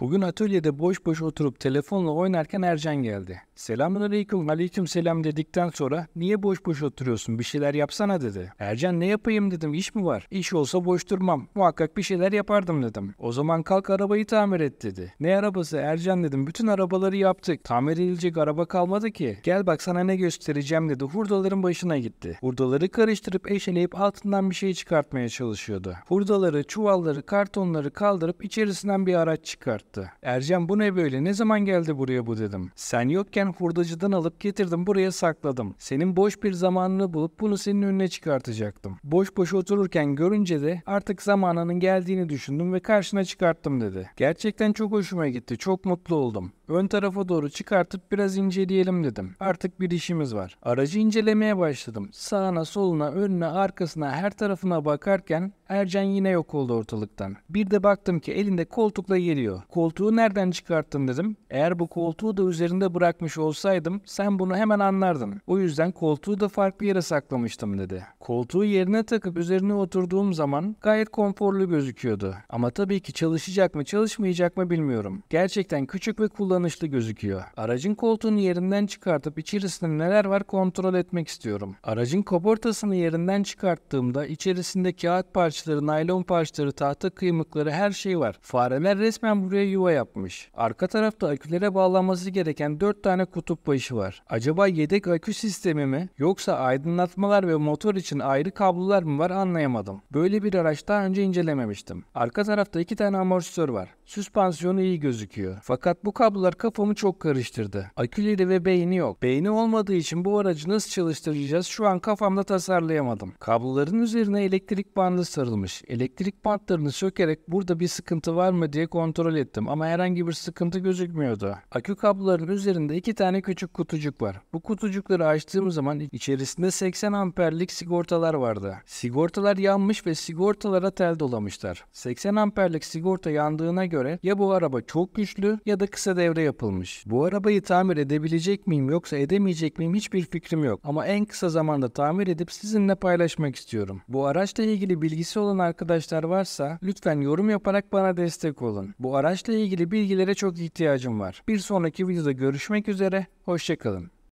Bugün atölyede boş boş oturup telefonla oynarken Ercan geldi. Selamünaleyküm, aleyküm, selam dedikten sonra niye boş boş oturuyorsun bir şeyler yapsana dedi. Ercan ne yapayım dedim iş mi var? İş olsa boş durmam. Muhakkak bir şeyler yapardım dedim. O zaman kalk arabayı tamir et dedi. Ne arabası Ercan dedim bütün arabaları yaptık. Tamir edilecek araba kalmadı ki. Gel bak sana ne göstereceğim dedi. Hurdaların başına gitti. Hurdaları karıştırıp eşeleyip altından bir şey çıkartmaya çalışıyordu. Hurdaları, çuvalları, kartonları kaldırıp içerisinden bir araç çıkar anlattı. Ercan bu ne böyle ne zaman geldi buraya bu dedim. Sen yokken hurdacıdan alıp getirdim buraya sakladım. Senin boş bir zamanını bulup bunu senin önüne çıkartacaktım. Boş boş otururken görünce de artık zamanının geldiğini düşündüm ve karşına çıkarttım dedi. Gerçekten çok hoşuma gitti çok mutlu oldum. Ön tarafa doğru çıkartıp biraz inceleyelim dedim. Artık bir işimiz var. Aracı incelemeye başladım. Sağına, soluna, önüne, arkasına, her tarafına bakarken Ercan yine yok oldu ortalıktan. Bir de baktım ki elinde koltukla geliyor. Koltuk koltuğu nereden çıkarttın dedim. Eğer bu koltuğu da üzerinde bırakmış olsaydım sen bunu hemen anlardın. O yüzden koltuğu da farklı yere saklamıştım dedi. Koltuğu yerine takıp üzerine oturduğum zaman gayet konforlu gözüküyordu. Ama tabii ki çalışacak mı çalışmayacak mı bilmiyorum. Gerçekten küçük ve kullanışlı gözüküyor. Aracın koltuğunu yerinden çıkartıp içerisinde neler var kontrol etmek istiyorum. Aracın kaportasını yerinden çıkarttığımda içerisinde kağıt parçaları, naylon parçaları, tahta kıymıkları her şey var. Fareler resmen buraya yuva yapmış. Arka tarafta akülere bağlanması gereken 4 tane kutup başı var. Acaba yedek akü sistemi mi yoksa aydınlatmalar ve motor için ayrı kablolar mı var anlayamadım. Böyle bir araç daha önce incelememiştim. Arka tarafta 2 tane amortisör var. Süspansiyonu iyi gözüküyor. Fakat bu kablolar kafamı çok karıştırdı. Aküleri ve beyni yok. Beyni olmadığı için bu aracı nasıl çalıştıracağız şu an kafamda tasarlayamadım. Kabloların üzerine elektrik bandı sarılmış. Elektrik bantlarını sökerek burada bir sıkıntı var mı diye kontrol ettim ettim ama herhangi bir sıkıntı gözükmüyordu. Akü kabloların üzerinde iki tane küçük kutucuk var. Bu kutucukları açtığım zaman içerisinde 80 amperlik sigortalar vardı. Sigortalar yanmış ve sigortalara tel dolamışlar. 80 amperlik sigorta yandığına göre ya bu araba çok güçlü ya da kısa devre yapılmış. Bu arabayı tamir edebilecek miyim yoksa edemeyecek miyim hiçbir fikrim yok. Ama en kısa zamanda tamir edip sizinle paylaşmak istiyorum. Bu araçla ilgili bilgisi olan arkadaşlar varsa lütfen yorum yaparak bana destek olun. Bu araçla ilgili bilgilere çok ihtiyacım var. Bir sonraki videoda görüşmek üzere, hoşçakalın.